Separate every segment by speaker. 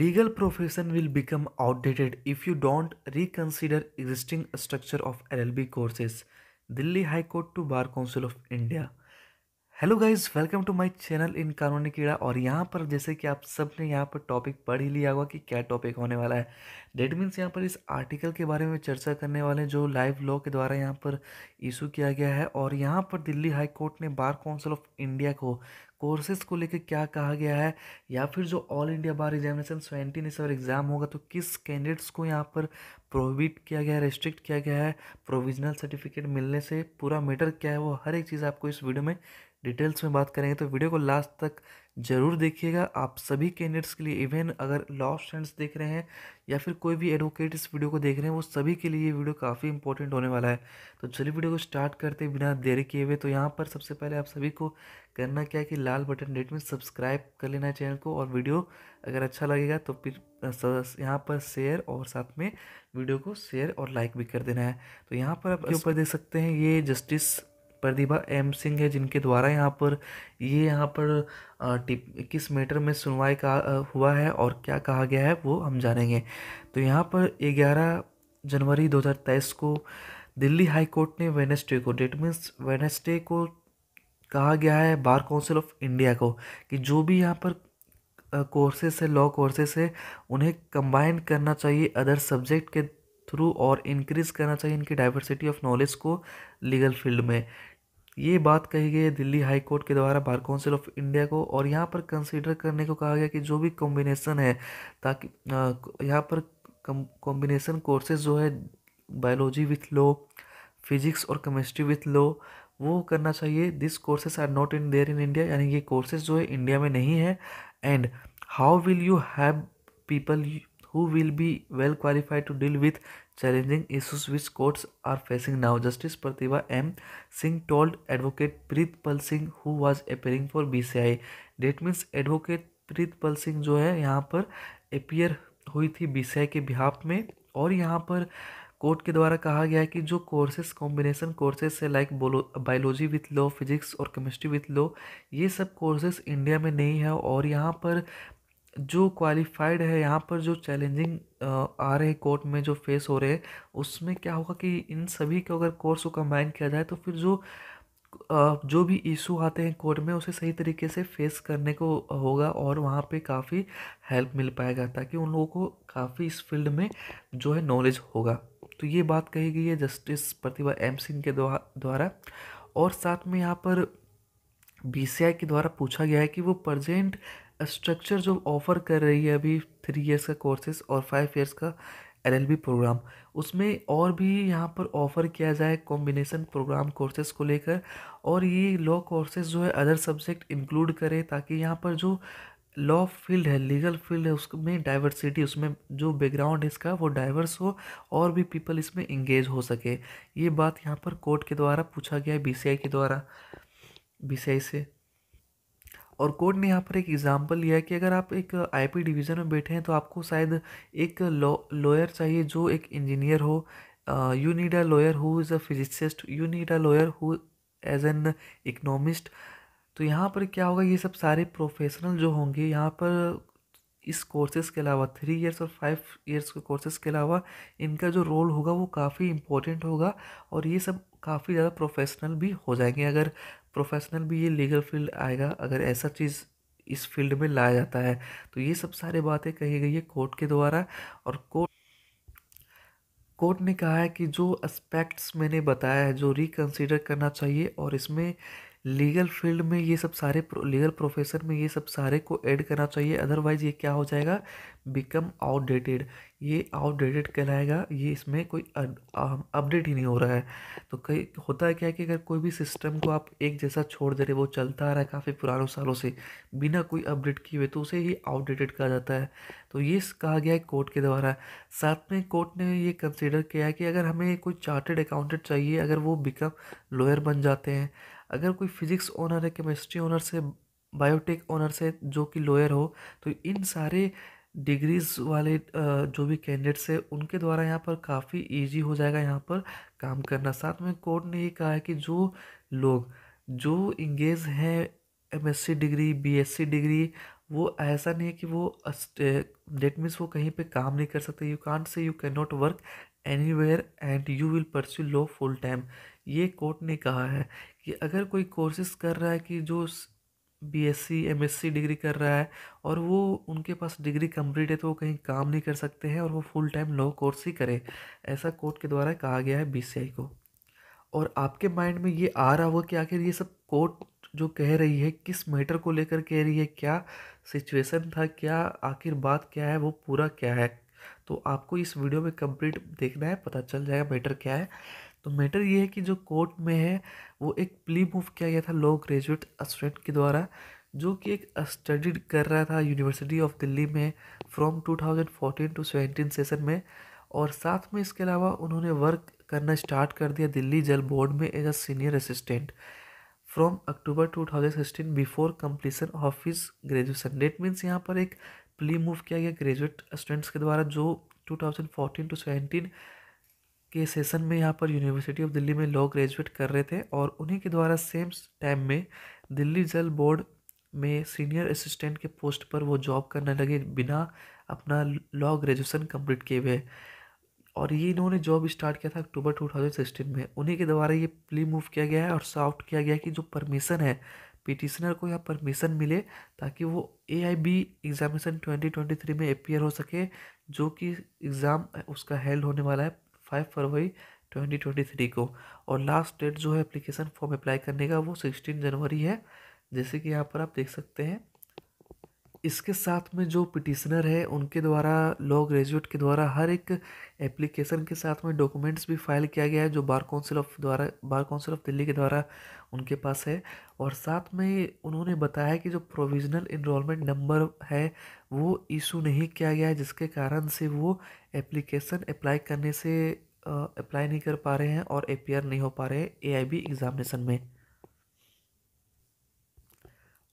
Speaker 1: Legal profession will become outdated if you don't reconsider existing structure of LLB courses. Delhi High Court to Bar Council of India. Hello guys welcome to my channel in कानूनी कीड़ा और यहाँ पर जैसे कि आप सब ने यहाँ पर टॉपिक पढ़ ही लिया होगा कि क्या टॉपिक होने वाला है डेट मीन्स यहाँ पर इस आर्टिकल के बारे में चर्चा करने वाले जो लाइव लॉ के द्वारा यहाँ पर इशू किया गया है और यहाँ पर दिल्ली हाई कोर्ट ने बार काउंसिल ऑफ इंडिया को कोर्सेज को लेकर क्या कहा गया है या फिर जो all India bar examination seventeen national exam होगा तो किस कैंडिडेट्स को यहाँ पर प्रोहिबिट किया गया है रेस्ट्रिक्ट किया गया है प्रोविजनल सर्टिफिकेट मिलने से पूरा मैटर क्या है वो हर एक चीज़ आपको इस वीडियो में डिटेल्स में बात करेंगे तो वीडियो को लास्ट तक जरूर देखिएगा आप सभी कैंडिडेट्स के लिए इवन अगर लॉ स्टूडेंट्स देख रहे हैं या फिर कोई भी एडवोकेट इस वीडियो को देख रहे हैं वो सभी के लिए ये वीडियो काफ़ी इंपॉर्टेंट होने वाला है तो चलिए वीडियो को स्टार्ट करते बिना देरी किए हुए तो यहाँ पर सबसे पहले आप सभी को करना क्या है कि लाल बटन डेट में सब्सक्राइब कर लेना है चैनल को और वीडियो अगर अच्छा लगेगा तो फिर यहाँ पर शेयर और साथ में वीडियो को शेयर और लाइक भी कर देना है तो यहाँ पर आप ऊपर देख सकते हैं ये जस्टिस प्रतिभा एम सिंह है जिनके द्वारा यहाँ पर ये यहाँ पर टिप किस मैटर में सुनवाई का हुआ है और क्या कहा गया है वो हम जानेंगे तो यहाँ पर ग्यारह जनवरी 2023 को दिल्ली हाई कोर्ट ने वेनेसडे को डेट मीन्स वेनेसडे को कहा गया है बार काउंसिल ऑफ इंडिया को कि जो भी यहाँ पर कोर्सेस है लॉ कोर्सेस है उन्हें कंबाइन करना चाहिए अदर सब्जेक्ट के थ्रू और इंक्रीज करना चाहिए इनकी डाइवर्सिटी ऑफ नॉलेज को लीगल फील्ड में ये बात कही गई है दिल्ली हाई कोर्ट के द्वारा बार काउंसिल ऑफ इंडिया को और यहाँ पर कंसीडर करने को कहा गया कि जो भी कॉम्बिनेशन है ताकि यहाँ पर कॉम्बिनेशन कोर्सेज जो है बायोलॉजी विथ लो फिजिक्स और केमिस्ट्री विथ लो वो करना चाहिए this courses are not in there in India यानी ये कोर्सेज जो है इंडिया में नहीं है and how will you have people who will be well qualified to deal with challenging issues which courts are facing now. Justice Pratibha M. Singh told advocate Preet Pal Singh who was appearing for BCI. That means advocate Preet Pal Singh जो है यहाँ पर appear हुई थी BCI के behalf में और यहाँ पर कोर्ट के द्वारा कहा गया है कि जो कोर्सेज कॉम्बिनेशन कोर्सेज है like biology with law physics और केमिस्ट्री विथ लॉ ये सब कोर्सेज इंडिया में नहीं है और यहाँ पर जो क्वालिफाइड है यहाँ पर जो चैलेंजिंग आ रहे कोर्ट में जो फेस हो रहे उसमें क्या होगा कि इन सभी को अगर कोर्स को कंबाइन किया जाए तो फिर जो जो भी इशू आते हैं कोर्ट में उसे सही तरीके से फेस करने को होगा और वहाँ पे काफ़ी हेल्प मिल पाएगा ताकि उन लोगों को काफ़ी इस फील्ड में जो है नॉलेज होगा तो ये बात कही गई है जस्टिस प्रतिभा एम सिंह के द्वारा और साथ में यहाँ पर बी के द्वारा पूछा गया है कि वो प्रजेंट स्ट्रक्चर जो ऑफ़र कर रही है अभी थ्री इयर्स का कोर्सेज और फाइव इयर्स का एल प्रोग्राम उसमें और भी यहाँ पर ऑफ़र किया जाए कॉम्बिनेसन प्रोग्राम कोर्सेज को लेकर और ये लॉ कोर्सेज जो है अदर सब्जेक्ट इंक्लूड करें ताकि यहाँ पर जो लॉ फील्ड है लीगल फील्ड है उसमें डाइवर्सिटी उसमें जो बैकग्राउंड है इसका वो डाइवर्स हो और भी पीपल इसमें इंगेज हो सके ये बात यहाँ पर कोर्ट के द्वारा पूछा गया है बी के द्वारा बी से और कोर्ट ने यहाँ पर एक एग्ज़ाम्पल लिया है कि अगर आप एक आईपी डिवीज़न में बैठे हैं तो आपको शायद एक लॉयर चाहिए जो एक इंजीनियर हो you need a lawyer who is a physicist you need a lawyer who is an economist तो यहाँ पर क्या होगा ये सब सारे प्रोफेशनल जो होंगे यहाँ पर इस कोर्सेज़ के अलावा थ्री इयर्स और फाइव इयर्स के कोर्सेज़ के अलावा इनका जो रोल होगा वो काफ़ी इम्पोर्टेंट होगा और ये सब काफ़ी ज़्यादा प्रोफेशनल भी हो जाएंगे अगर प्रोफेशनल भी ये लीगल फील्ड आएगा अगर ऐसा चीज़ इस फील्ड में लाया जाता है तो ये सब सारे बातें कही गई है कोर्ट के द्वारा और कोर्ट कोर्ट ने कहा है कि जो एस्पेक्ट्स मैंने बताया है जो रिकन्सिडर करना चाहिए और इसमें लीगल फील्ड में ये सब सारे लीगल प्रोफेशन में ये सब सारे को ऐड करना चाहिए अदरवाइज़ ये क्या हो जाएगा बिकम आउटडेटेड ये आउटडेटेड कहलाएगा ये इसमें कोई अपडेट ही नहीं हो रहा है तो कई होता है क्या कि अगर कोई भी सिस्टम को आप एक जैसा छोड़ दे रहे वो चलता आ रहा है काफ़ी पुरानों सालों से बिना कोई अपडेट किए हुए तो उसे ही आउटडेटेड कहा जाता है तो ये कहा गया है कोर्ट के द्वारा साथ में कोर्ट ने ये कंसिडर किया है कि अगर हमें कोई चार्टेड अकाउंटेंट चाहिए अगर वो बिकम लॉयर बन जाते हैं अगर कोई फिज़िक्स ऑनर है केमिस्ट्री ऑनर्स से बायोटेक ऑनर्स से जो कि लॉयर हो तो इन सारे डिग्रीज़ वाले जो भी कैंडिडेट्स हैं उनके द्वारा यहाँ पर काफ़ी इजी हो जाएगा यहाँ पर काम करना साथ में कोर्ट ने ये कहा है कि जो लोग जो इंगेज हैं एमएससी डिग्री बीएससी डिग्री वो ऐसा नहीं है कि वो डेट मीन्स वो कहीं पे काम नहीं कर सकते you can't say you can not work anywhere and you will pursue law full time ये कोर्ट ने कहा है कि अगर कोई कोर्सेस कर रहा है कि जो B S C M S C degree कर रहा है और वो उनके पास डिग्री कंप्लीट है तो वो कहीं काम नहीं कर सकते हैं और वो फुल टाइम लो कोर्स ही करें ऐसा कोर्ट के द्वारा कहा गया है बी सी आई को और आपके माइंड में ये आ रहा होगा कि आखिर ये सब कोर्ट जो कह रही है किस मैटर को लेकर कह रही है क्या सिचुएशन था क्या आखिर बात क्या है वो पूरा क्या है तो आपको इस वीडियो में कंप्लीट देखना है पता चल जाएगा मैटर क्या है तो मैटर ये है कि जो कोर्ट में है वो एक प्ली मूव किया गया था लॉ ग्रेजुएट स्टूडेंट के द्वारा जो कि एक स्टडी कर रहा था यूनिवर्सिटी ऑफ दिल्ली में फ्रॉम 2014 टू 17 सेशन में और साथ में इसके अलावा उन्होंने वर्क करना स्टार्ट कर दिया दिल्ली जल बोर्ड में as a senior assistant from October 2016 before completion of his graduation that means यहाँ पर एक प्ली मूव किया गया ग्रेजुएट स्टूडेंट्स के द्वारा जो 2014 टू 17 के सेशन में यहाँ पर यूनिवर्सिटी ऑफ दिल्ली में लॉ ग्रेजुएट कर रहे थे और उन्हीं के द्वारा सेम टाइम में दिल्ली जल बोर्ड में सीनियर असिस्टेंट के पोस्ट पर वो जॉब करने लगे बिना अपना लॉ ग्रेजुएसन कंप्लीट किए हुए और ये इन्होंने जॉब स्टार्ट किया था अक्टूबर टू में उन्हीं के द्वारा ये प्ली मूव किया गया है और सॉफ्ट किया गया कि जो परमिशन है पिटिशनर को यह परमिशन मिले ताकि वो A I B examination twenty twenty three में अपियर हो सके जो कि एग्ज़ाम उसका हेल्ड होने वाला है फाइव फरवरी ट्वेंटी ट्वेंटी थ्री को और लास्ट डेट जो है एप्लीकेशन फॉर्म अप्लाई करने का वो सिक्सटीन जनवरी है जैसे कि यहाँ पर आप देख सकते हैं इसके साथ में जो पिटिशनर है उनके द्वारा लॉ ग्रेजुएट के द्वारा हर एक एप्लीकेशन के साथ में डॉक्यूमेंट्स भी फाइल किया गया है जो बार काउंसिल ऑफ द्वारा बार काउंसिल ऑफ दिल्ली के द्वारा उनके पास है और साथ में उन्होंने बताया कि जो प्रोविजनल इनरोलमेंट नंबर है वो इशू नहीं किया गया है जिसके कारण से वो एप्लीकेशन अप्लाई करने से अप्लाई नहीं कर पा रहे हैं और अपेयर नहीं हो पा रहे हैं बी एग्ज़ामिनेशन में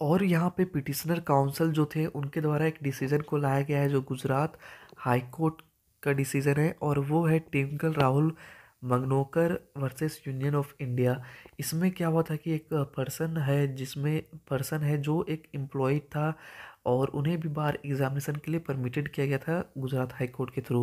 Speaker 1: और यहाँ पे पिटिशनर काउंसिल जो थे उनके द्वारा एक डिसीजन को लाया गया है जो गुजरात हाई कोर्ट का डिसीजन है और वो है Tinkal Rahul Manganokar versus union of India इसमें क्या हुआ था कि एक पर्सन है जिसमें पर्सन है जो एक एम्प्लॉय था और उन्हें भी बाहर एग्ज़ामिनेशन के लिए परमिटेड किया गया था गुजरात हाई कोर्ट के थ्रू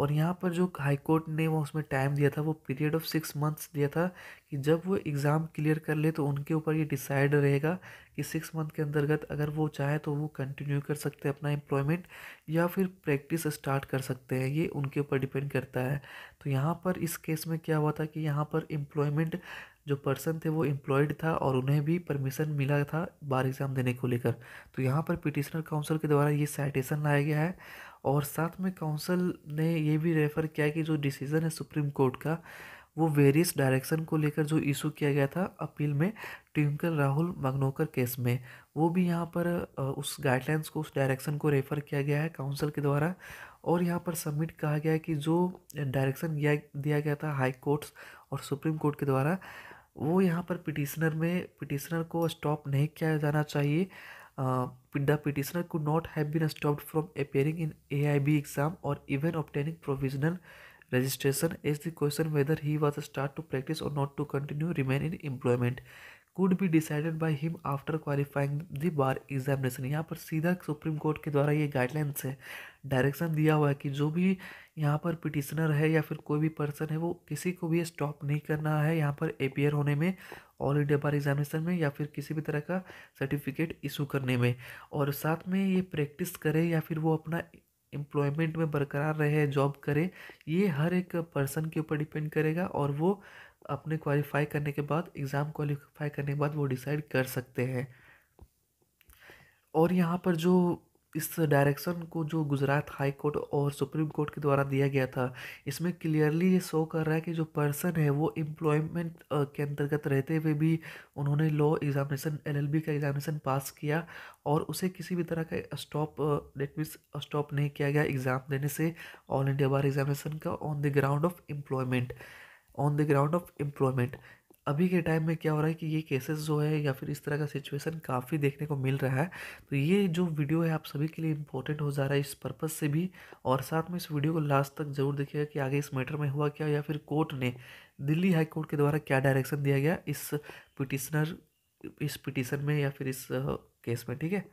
Speaker 1: और यहाँ पर जो हाई कोर्ट ने वो उसमें टाइम दिया था वो पीरियड ऑफ सिक्स मंथ्स दिया था कि जब वो एग्ज़ाम क्लियर कर ले तो उनके ऊपर ये डिसाइड रहेगा कि सिक्स मंथ के अंतर्गत अगर वो चाहे तो वो कंटिन्यू कर सकते हैं अपना एम्प्लॉयमेंट या फिर प्रैक्टिस स्टार्ट कर सकते हैं ये उनके ऊपर डिपेंड करता है तो यहाँ पर इस केस में क्या हुआ था कि यहाँ पर एम्प्लॉयमेंट जो पर्सन थे वो एम्प्लॉयड था और उन्हें भी परमिशन मिला था बार एग्ज़ाम देने को लेकर तो यहाँ पर पिटिशनर काउंसिल के द्वारा ये साइटेशन लाया गया है और साथ में काउंसिल ने ये भी रेफ़र किया कि जो डिसीज़न है सुप्रीम कोर्ट का वो वेरियस डायरेक्शन को लेकर जो इशू किया गया था अपील में ट्विंकल राहुल मगनोकर केस में वो भी यहाँ पर उस गाइडलाइंस को उस डायरेक्शन को रेफ़र किया गया है काउंसिल के द्वारा और यहाँ पर सबमिट कहा गया है कि जो डायरेक्शन दिया गया था हाई कोर्ट्स और सुप्रीम कोर्ट के द्वारा वो यहाँ पर पिटिशनर में पिटिशनर को स्टॉप नहीं किया जाना चाहिए the petitioner could not have been stopped from appearing in A I B exam और even obtaining provisional registration is the question whether he was start to practise और not to continue remain in employment could be decided by him after qualifying the bar examination यहाँ पर सीधा supreme court के द्वारा ये guidelines है direction दिया हुआ है कि जो भी यहाँ पर पिटिशनर है या फिर कोई भी पर्सन है वो किसी को भी स्टॉप नहीं करना है यहाँ पर अपेयर होने में ऑल इंडिया बार एग्जामिनेशन में या फिर किसी भी तरह का सर्टिफिकेट इशू करने में और साथ में ये प्रैक्टिस करे या फिर वो अपना एम्प्लॉयमेंट में बरकरार रहे जॉब करे ये हर एक पर्सन के ऊपर डिपेंड करेगा और वो अपने क्वालिफाई करने के बाद एग्ज़ाम क्वालिफाई करने के बाद वो डिसाइड कर सकते हैं और यहाँ पर जो इस डायरेक्शन को जो गुजरात हाई कोर्ट और सुप्रीम कोर्ट के द्वारा दिया गया था इसमें क्लियरली ये शो कर रहा है कि जो पर्सन है वो एम्प्लॉयमेंट के अंतर्गत रहते हुए भी उन्होंने लॉ एग्ज़ामिनेशन एलएलबी का एग्ज़ामिनेशन पास किया और उसे किसी भी तरह का स्टॉप डेट मीन्स स्टॉप नहीं किया गया एग्ज़ाम देने से ऑल इंडिया बार एग्ज़ामिनेशन का on the ground of employment on the ground of employment अभी के टाइम में क्या हो रहा है कि ये केसेस जो है या फिर इस तरह का सिचुएशन काफ़ी देखने को मिल रहा है तो ये जो वीडियो है आप सभी के लिए इम्पोर्टेंट हो जा रहा है इस पर्पज़ से भी और साथ में इस वीडियो को लास्ट तक जरूर देखिएगा कि आगे इस मैटर में हुआ क्या या फिर कोर्ट ने दिल्ली हाई कोर्ट के द्वारा क्या डायरेक्शन दिया गया इस पिटिशनर इस पिटिशन में या फिर इस केस में ठीक है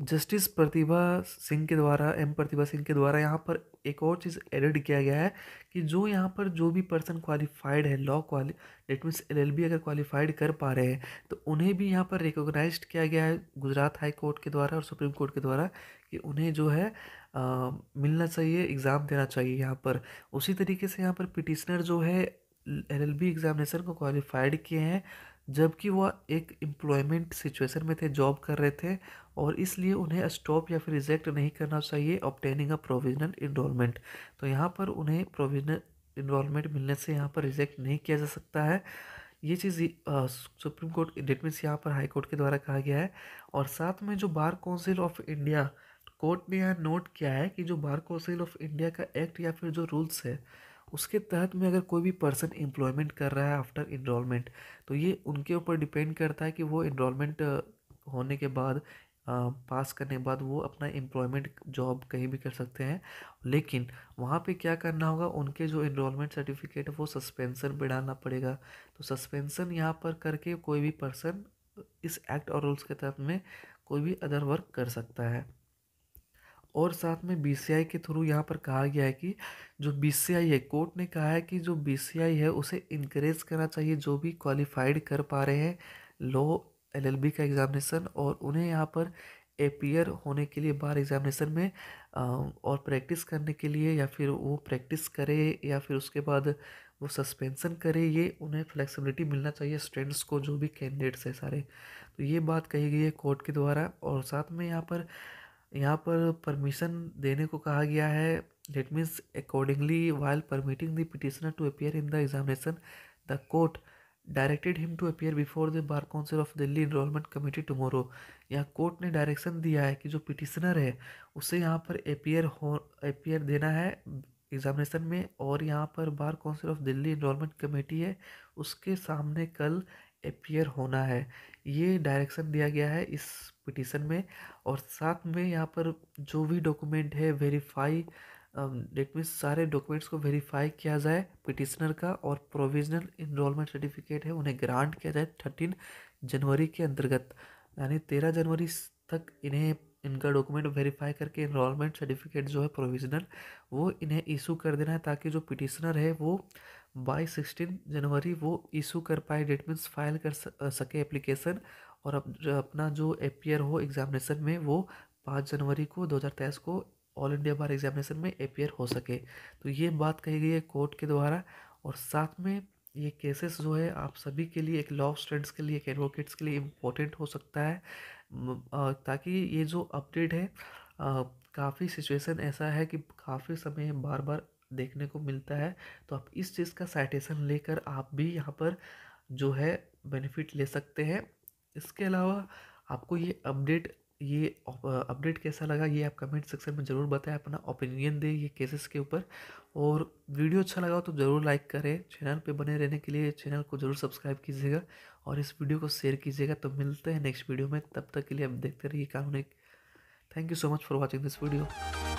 Speaker 1: जस्टिस प्रतिभा सिंह के द्वारा एम प्रतिभा सिंह के द्वारा यहाँ पर एक और चीज़ एडिट किया गया है कि जो यहाँ पर जो भी पर्सन क्वालिफाइड है लॉ क्वालि डेट मीन्स एल अगर क्वालिफाइड कर पा रहे हैं तो उन्हें भी यहाँ पर रिकोगनाइज किया गया है गुजरात हाई कोर्ट के द्वारा और सुप्रीम कोर्ट के द्वारा कि उन्हें जो है आ, मिलना चाहिए एग्ज़ाम देना चाहिए यहाँ पर उसी तरीके से यहाँ पर पिटिशनर जो है एल एग्ज़ामिनेशन को क्वालिफाइड किए हैं जबकि वह एक एम्प्लॉयमेंट सिचुएशन में थे जॉब कर रहे थे और इसलिए उन्हें स्टॉप या फिर रिजेक्ट नहीं करना चाहिए ऑप्टेनिंग अ प्रोविजनल इनरोलमेंट तो यहाँ पर उन्हें प्रोविजनल इनरोलमेंट मिलने से यहाँ पर रिजेक्ट नहीं किया जा सकता है ये चीज़ सुप्रीम कोर्ट डेट मीन्स यहाँ पर हाई कोर्ट के द्वारा कहा गया है और साथ में जो bar council of India court ने यह नोट किया है कि जो बार काउंसिल ऑफ इंडिया का एक्ट या फिर जो रूल्स है उसके तहत में अगर कोई भी पर्सन एम्प्लॉयमेंट कर रहा है आफ्टर इनरोलमेंट तो ये उनके ऊपर डिपेंड करता है कि वो इनरोलमेंट होने के बाद पास करने के बाद वो अपना एम्प्लॉयमेंट जॉब कहीं भी कर सकते हैं लेकिन वहाँ पे क्या करना होगा उनके जो इनरोलमेंट सर्टिफिकेट है वो सस्पेंसन पर डालना पड़ेगा तो सस्पेंसन यहाँ पर करके कोई भी पर्सन इस एक्ट और रूल्स के तहत में कोई भी अदर वर्क कर सकता है और साथ में बी के थ्रू यहाँ पर कहा गया है कि जो बी है कोर्ट ने कहा है कि जो बी है उसे इनक्रेज करना चाहिए जो भी क्वालिफाइड कर पा रहे हैं लॉ एलएलबी का एग्ज़ामिनेशन और उन्हें यहाँ पर एपियर होने के लिए बार एग्ज़ामिनेशन में और प्रैक्टिस करने के लिए या फिर वो प्रैक्टिस करे या फिर उसके बाद वो सस्पेंसन करे ये उन्हें फ्लेक्सिबिलिटी मिलना चाहिए स्टूडेंट्स को जो भी कैंडिडेट्स हैं सारे तो ये बात कही गई है कोर्ट के द्वारा और साथ में यहाँ पर यहाँ पर परमिशन देने को कहा गया है that means accordingly while permitting the petitioner to appear in the examination the court directed him to appear before the bar council of Delhi enrolment committee tomorrow यहाँ कोर्ट ने डायरेक्शन दिया है कि जो पिटिशनर है उसे यहाँ पर अपियर हो अपियर देना है एग्जामिनेशन में और यहाँ पर bar council of Delhi enrolment committee है उसके सामने कल अपियर होना है ये डायरेक्शन दिया गया है इस पिटीशन में और साथ में यहाँ पर जो भी डॉक्यूमेंट है वेरीफाई डेट मीन्स सारे डॉक्यूमेंट्स को वेरीफाई किया जाए पिटिशनर का और प्रोविजनल इनरोलमेंट सर्टिफिकेट है उन्हें ग्रांट किया जाए थर्टीन जनवरी के अंतर्गत यानी तेरह जनवरी तक इन्हें इनका डॉक्यूमेंट वेरीफाई करके इनरोलमेंट सर्टिफिकेट जो है प्रोविजनल वो इन्हें इशू कर देना है ताकि जो पिटिशनर है वो बाई सिक्सटीन जनवरी वो इशू कर पाए डेट मीन्स फाइल कर सके एप्लीकेशन और अपना जो अपियर हो एग्जामिनेशन में वो पाँच जनवरी को दो हज़ार तेईस को ऑल इंडिया बार एग्जामिनेशन में अपियर हो सके तो ये बात कही गई है कोर्ट के द्वारा और साथ में ये केसेस जो है आप सभी के लिए एक लॉ स्टूडेंट्स के लिए एक एडवोकेट्स के लिए इम्पोर्टेंट हो सकता है ताकि ये जो अपडेट है काफ़ी सिचुएशन ऐसा है कि काफ़ी समय बार बार देखने को मिलता है तो आप इस चीज़ का साइटेशन लेकर आप भी यहाँ पर जो है बेनिफिट ले सकते हैं इसके अलावा आपको ये अपडेट ये अपडेट कैसा लगा ये आप कमेंट सेक्शन में ज़रूर बताएं अपना ओपिनियन दें ये केसेस के ऊपर और वीडियो अच्छा लगा हो तो ज़रूर लाइक करें चैनल पे बने रहने के लिए चैनल को ज़रूर सब्सक्राइब कीजिएगा और इस वीडियो को शेयर कीजिएगा तो मिलते हैं नेक्स्ट वीडियो में तब तक के लिए आप देखते रहिए कानून एक thank you so much for watching this video